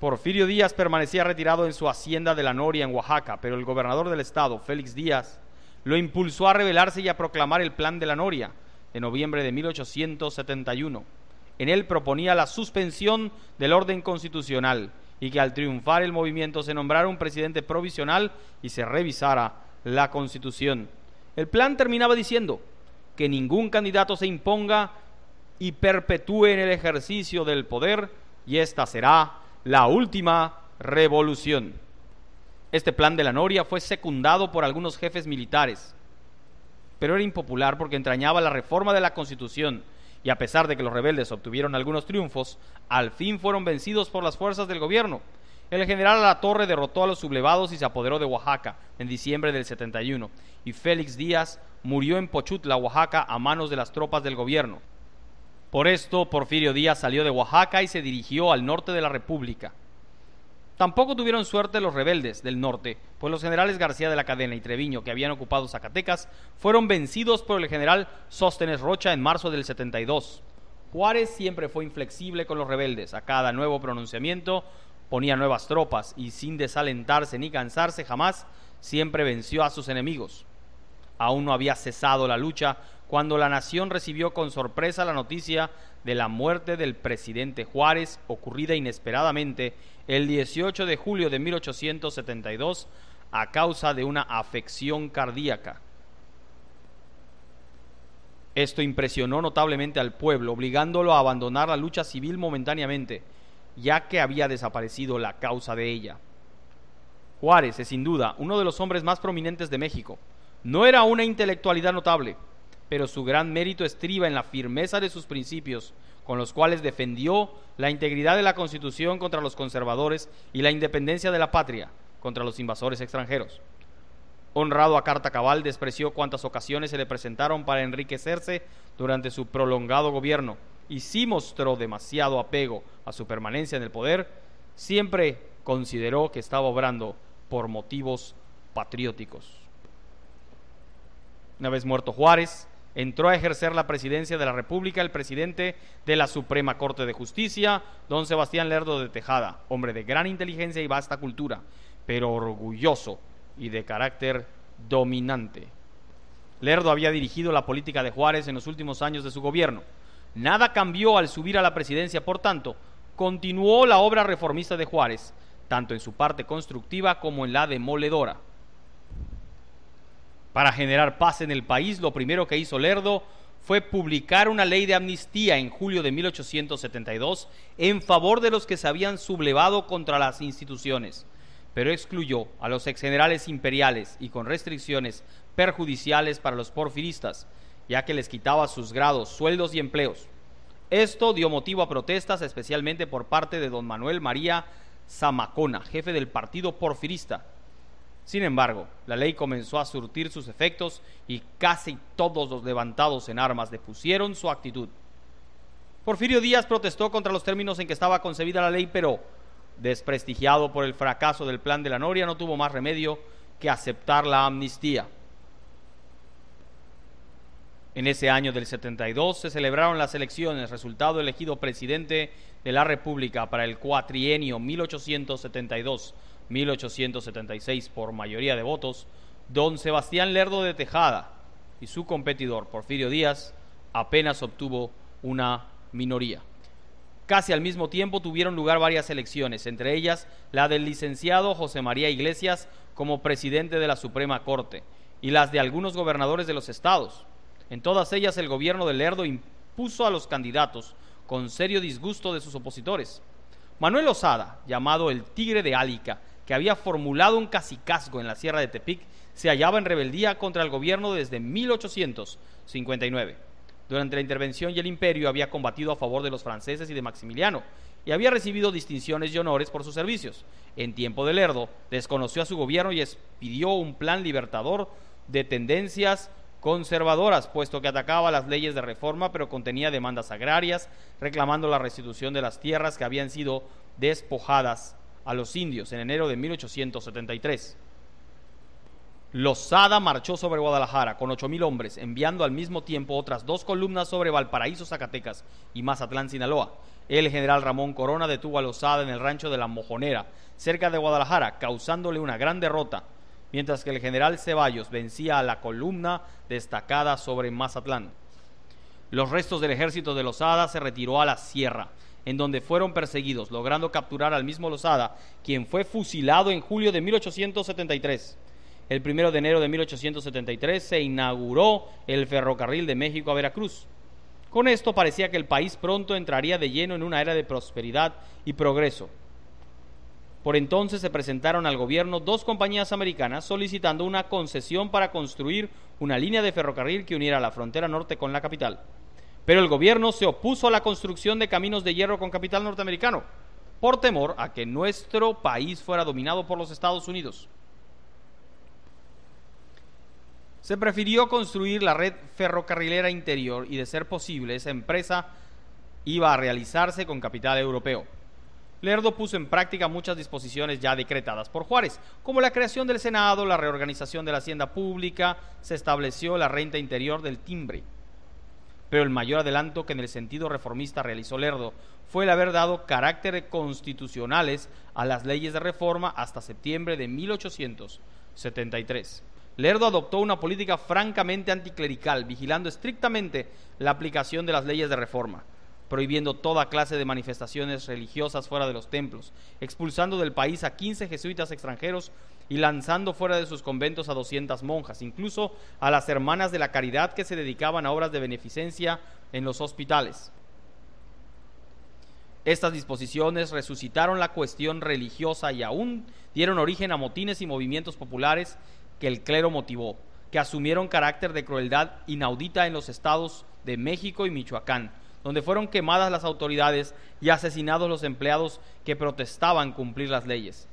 Porfirio Díaz permanecía retirado en su hacienda de la Noria, en Oaxaca, pero el gobernador del estado, Félix Díaz, lo impulsó a rebelarse y a proclamar el Plan de la Noria de noviembre de 1871. En él proponía la suspensión del orden constitucional y que al triunfar el movimiento se nombrara un presidente provisional y se revisara la constitución. El plan terminaba diciendo que ningún candidato se imponga y perpetúe en el ejercicio del poder y esta será la última revolución. Este plan de la Noria fue secundado por algunos jefes militares, pero era impopular porque entrañaba la reforma de la Constitución y a pesar de que los rebeldes obtuvieron algunos triunfos, al fin fueron vencidos por las fuerzas del gobierno. El general Torre derrotó a los sublevados y se apoderó de Oaxaca en diciembre del 71, y Félix Díaz murió en Pochutla, Oaxaca, a manos de las tropas del gobierno. Por esto, Porfirio Díaz salió de Oaxaca y se dirigió al norte de la República. Tampoco tuvieron suerte los rebeldes del norte, pues los generales García de la Cadena y Treviño, que habían ocupado Zacatecas, fueron vencidos por el general Sóstenes Rocha en marzo del 72. Juárez siempre fue inflexible con los rebeldes. A cada nuevo pronunciamiento ponía nuevas tropas y sin desalentarse ni cansarse jamás, siempre venció a sus enemigos. Aún no había cesado la lucha cuando la nación recibió con sorpresa la noticia de la muerte del presidente Juárez, ocurrida inesperadamente el 18 de julio de 1872 a causa de una afección cardíaca. Esto impresionó notablemente al pueblo, obligándolo a abandonar la lucha civil momentáneamente, ya que había desaparecido la causa de ella. Juárez es sin duda uno de los hombres más prominentes de México, no era una intelectualidad notable, pero su gran mérito estriba en la firmeza de sus principios, con los cuales defendió la integridad de la Constitución contra los conservadores y la independencia de la patria contra los invasores extranjeros. Honrado a carta cabal, despreció cuantas ocasiones se le presentaron para enriquecerse durante su prolongado gobierno y si mostró demasiado apego a su permanencia en el poder, siempre consideró que estaba obrando por motivos patrióticos una vez muerto Juárez, entró a ejercer la presidencia de la República el presidente de la Suprema Corte de Justicia, don Sebastián Lerdo de Tejada, hombre de gran inteligencia y vasta cultura, pero orgulloso y de carácter dominante. Lerdo había dirigido la política de Juárez en los últimos años de su gobierno. Nada cambió al subir a la presidencia, por tanto, continuó la obra reformista de Juárez, tanto en su parte constructiva como en la demoledora. Para generar paz en el país, lo primero que hizo Lerdo fue publicar una ley de amnistía en julio de 1872 en favor de los que se habían sublevado contra las instituciones, pero excluyó a los exgenerales imperiales y con restricciones perjudiciales para los porfiristas, ya que les quitaba sus grados, sueldos y empleos. Esto dio motivo a protestas, especialmente por parte de don Manuel María Zamacona, jefe del partido porfirista, sin embargo, la ley comenzó a surtir sus efectos y casi todos los levantados en armas depusieron su actitud. Porfirio Díaz protestó contra los términos en que estaba concebida la ley, pero, desprestigiado por el fracaso del plan de la Noria, no tuvo más remedio que aceptar la amnistía. En ese año del 72 se celebraron las elecciones, resultado elegido presidente de la República para el cuatrienio 1872-1876 por mayoría de votos, don Sebastián Lerdo de Tejada y su competidor Porfirio Díaz apenas obtuvo una minoría. Casi al mismo tiempo tuvieron lugar varias elecciones, entre ellas la del licenciado José María Iglesias como presidente de la Suprema Corte y las de algunos gobernadores de los estados. En todas ellas el gobierno de Lerdo impuso a los candidatos, con serio disgusto de sus opositores. Manuel Osada, llamado el Tigre de Álica, que había formulado un cacicazgo en la Sierra de Tepic, se hallaba en rebeldía contra el gobierno desde 1859. Durante la intervención y el imperio había combatido a favor de los franceses y de Maximiliano, y había recibido distinciones y honores por sus servicios. En tiempo de Lerdo, desconoció a su gobierno y expidió un plan libertador de tendencias conservadoras, puesto que atacaba las leyes de reforma, pero contenía demandas agrarias, reclamando la restitución de las tierras que habían sido despojadas a los indios en enero de 1873. Lozada marchó sobre Guadalajara con 8.000 hombres, enviando al mismo tiempo otras dos columnas sobre Valparaíso, Zacatecas y Mazatlán, Sinaloa. El general Ramón Corona detuvo a Lozada en el rancho de la Mojonera, cerca de Guadalajara, causándole una gran derrota mientras que el general Ceballos vencía a la columna destacada sobre Mazatlán. Los restos del ejército de Lozada se retiró a la sierra, en donde fueron perseguidos, logrando capturar al mismo Lozada, quien fue fusilado en julio de 1873. El primero de enero de 1873 se inauguró el ferrocarril de México a Veracruz. Con esto parecía que el país pronto entraría de lleno en una era de prosperidad y progreso, por entonces se presentaron al gobierno dos compañías americanas solicitando una concesión para construir una línea de ferrocarril que uniera la frontera norte con la capital. Pero el gobierno se opuso a la construcción de caminos de hierro con capital norteamericano, por temor a que nuestro país fuera dominado por los Estados Unidos. Se prefirió construir la red ferrocarrilera interior y de ser posible esa empresa iba a realizarse con capital europeo. Lerdo puso en práctica muchas disposiciones ya decretadas por Juárez, como la creación del Senado, la reorganización de la hacienda pública, se estableció la renta interior del timbre. Pero el mayor adelanto que en el sentido reformista realizó Lerdo fue el haber dado carácter constitucionales a las leyes de reforma hasta septiembre de 1873. Lerdo adoptó una política francamente anticlerical, vigilando estrictamente la aplicación de las leyes de reforma prohibiendo toda clase de manifestaciones religiosas fuera de los templos, expulsando del país a 15 jesuitas extranjeros y lanzando fuera de sus conventos a 200 monjas, incluso a las hermanas de la caridad que se dedicaban a obras de beneficencia en los hospitales. Estas disposiciones resucitaron la cuestión religiosa y aún dieron origen a motines y movimientos populares que el clero motivó, que asumieron carácter de crueldad inaudita en los estados de México y Michoacán donde fueron quemadas las autoridades y asesinados los empleados que protestaban cumplir las leyes.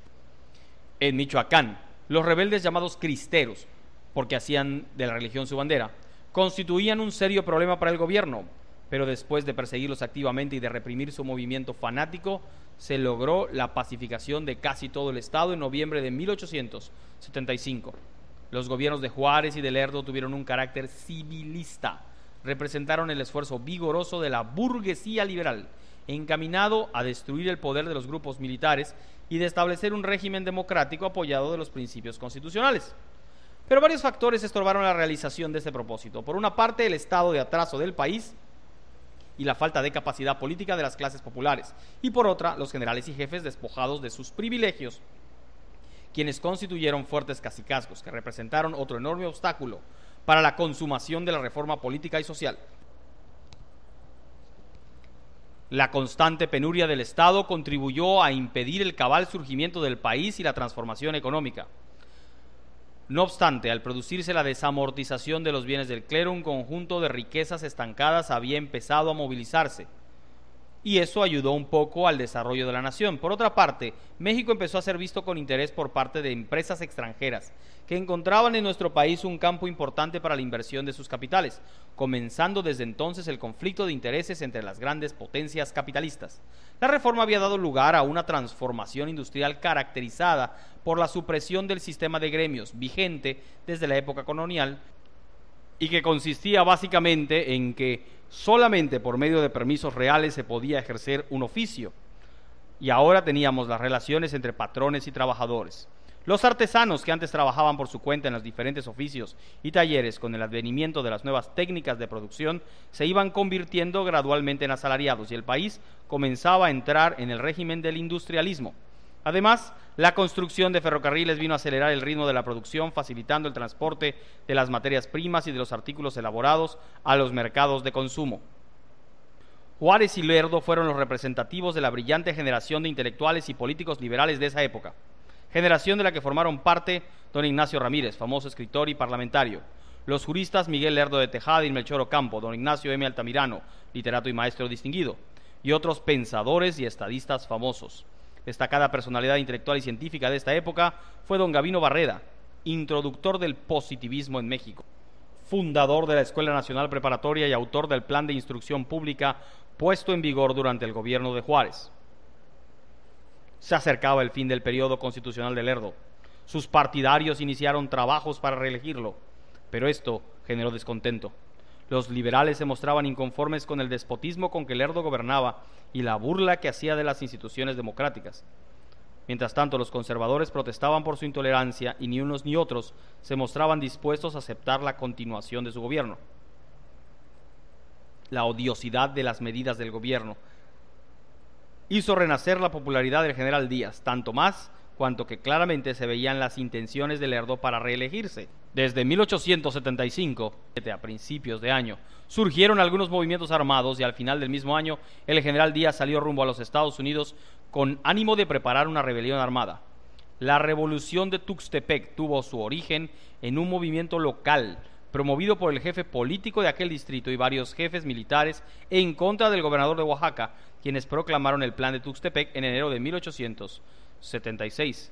En Michoacán, los rebeldes llamados cristeros, porque hacían de la religión su bandera, constituían un serio problema para el gobierno, pero después de perseguirlos activamente y de reprimir su movimiento fanático, se logró la pacificación de casi todo el Estado en noviembre de 1875. Los gobiernos de Juárez y de Lerdo tuvieron un carácter civilista representaron el esfuerzo vigoroso de la burguesía liberal, encaminado a destruir el poder de los grupos militares y de establecer un régimen democrático apoyado de los principios constitucionales. Pero varios factores estorbaron la realización de ese propósito. Por una parte, el estado de atraso del país y la falta de capacidad política de las clases populares, y por otra, los generales y jefes despojados de sus privilegios, quienes constituyeron fuertes cacicazgos que representaron otro enorme obstáculo para la consumación de la reforma política y social. La constante penuria del Estado contribuyó a impedir el cabal surgimiento del país y la transformación económica. No obstante, al producirse la desamortización de los bienes del clero, un conjunto de riquezas estancadas había empezado a movilizarse y eso ayudó un poco al desarrollo de la nación. Por otra parte, México empezó a ser visto con interés por parte de empresas extranjeras que encontraban en nuestro país un campo importante para la inversión de sus capitales, comenzando desde entonces el conflicto de intereses entre las grandes potencias capitalistas. La reforma había dado lugar a una transformación industrial caracterizada por la supresión del sistema de gremios vigente desde la época colonial, y que consistía básicamente en que solamente por medio de permisos reales se podía ejercer un oficio. Y ahora teníamos las relaciones entre patrones y trabajadores. Los artesanos que antes trabajaban por su cuenta en los diferentes oficios y talleres con el advenimiento de las nuevas técnicas de producción se iban convirtiendo gradualmente en asalariados y el país comenzaba a entrar en el régimen del industrialismo. Además, la construcción de ferrocarriles vino a acelerar el ritmo de la producción, facilitando el transporte de las materias primas y de los artículos elaborados a los mercados de consumo. Juárez y Lerdo fueron los representativos de la brillante generación de intelectuales y políticos liberales de esa época, generación de la que formaron parte don Ignacio Ramírez, famoso escritor y parlamentario, los juristas Miguel Lerdo de Tejada y Melchor Ocampo, don Ignacio M. Altamirano, literato y maestro distinguido, y otros pensadores y estadistas famosos. Destacada personalidad intelectual y científica de esta época fue don Gavino Barreda, introductor del positivismo en México, fundador de la Escuela Nacional Preparatoria y autor del Plan de Instrucción Pública puesto en vigor durante el gobierno de Juárez. Se acercaba el fin del periodo constitucional de Lerdo. Sus partidarios iniciaron trabajos para reelegirlo, pero esto generó descontento. Los liberales se mostraban inconformes con el despotismo con que Lerdo gobernaba y la burla que hacía de las instituciones democráticas. Mientras tanto, los conservadores protestaban por su intolerancia y ni unos ni otros se mostraban dispuestos a aceptar la continuación de su gobierno. La odiosidad de las medidas del gobierno hizo renacer la popularidad del general Díaz, tanto más cuanto que claramente se veían las intenciones de Lerdo para reelegirse. Desde 1875, a principios de año, surgieron algunos movimientos armados y al final del mismo año el general Díaz salió rumbo a los Estados Unidos con ánimo de preparar una rebelión armada. La revolución de Tuxtepec tuvo su origen en un movimiento local promovido por el jefe político de aquel distrito y varios jefes militares en contra del gobernador de Oaxaca, quienes proclamaron el plan de Tuxtepec en enero de 1800. 76.